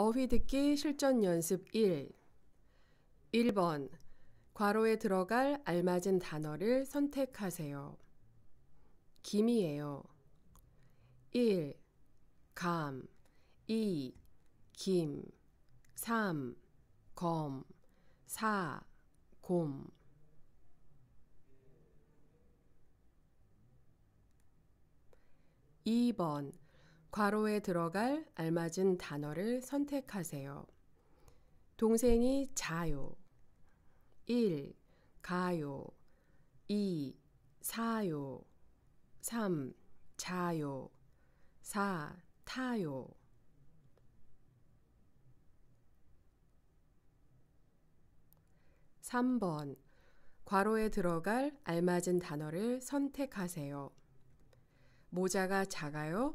어휘 듣기 실전 연습 1. 1번. 괄호에 들어갈 알맞은 단어를 선택하세요. 김이에요. 1. 감 2. 김 3. 검 4. 곰 2번 괄호에 들어갈 알맞은 단어를 선택하세요. 동생이 자요. 1. 가요. 2. 사요. 3. 자요. 4. 타요. (3번) 괄호에 들어갈 알맞은 단어를 선택하세요. 모자가 작아요?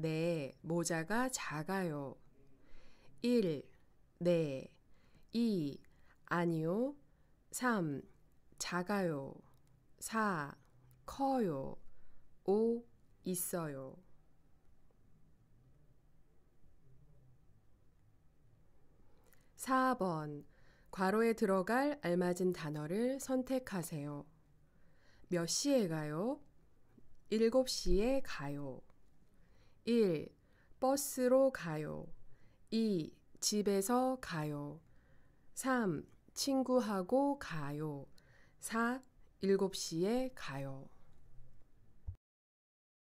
네, 모자가 작아요. 1. 네. 2. 아니요. 3. 작아요. 4. 커요. 5. 있어요. 사번 괄호에 들어갈 알맞은 단어를 선택하세요. 몇 시에 가요? 일 시에 가요. 1. 버스로 가요. 2. 집에서 가요. 3. 친구하고 가요. 4. 7시에 가요.